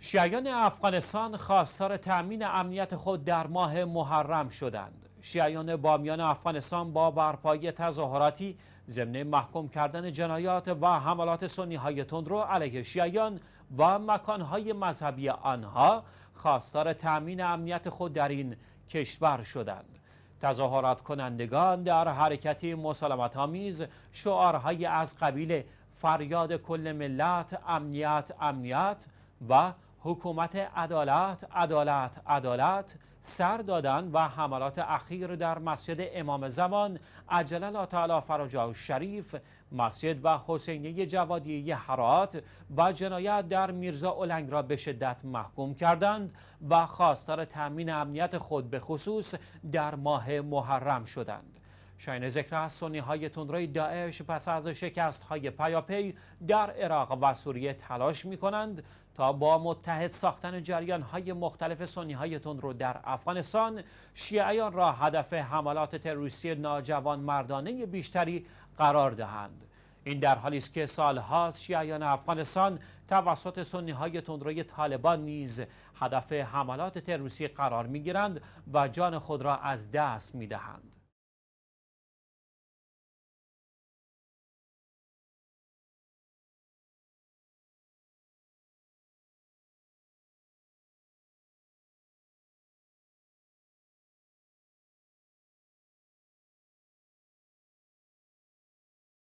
شیعیان افغانستان خواستار تأمین امنیت خود در ماه محرم شدند. شیعیان بامیان افغانستان با برپایی تظاهراتی ضمن محکوم کردن جنایات و حملات سنی های تندرو علیه شیعیان و مکانهای مذهبی آنها خواستار تأمین امنیت خود در این کشور شدند. تظاهرات کنندگان در حرکتی مسالمت آمیز شعارهای از قبیل فریاد کل ملت امنیت امنیت و حکومت عدالت عدالت عدالت سر دادن و حملات اخیر در مسجد امام زمان عجل الله تعالی فرجا شریف مسجد و حسینی جوادیه حرات و جنایت در میرزا اولنگ را به شدت محکوم کردند و خواستار تامین امنیت خود به خصوص در ماه محرم شدند شاین ذکر است سنی های تندروی داعش پس از شکست های پیاپی در عراق و سوریه تلاش می کنند تا با متحد ساختن جریان های مختلف سنی های تندرو در افغانستان شیعیان را هدف حملات تروریستی ناجوان مردانه بیشتری قرار دهند این در حالی است که سالهاست شیعیان افغانستان توسط سنی های تندروی طالبان نیز هدف حملات تروریستی قرار می گیرند و جان خود را از دست می دهند.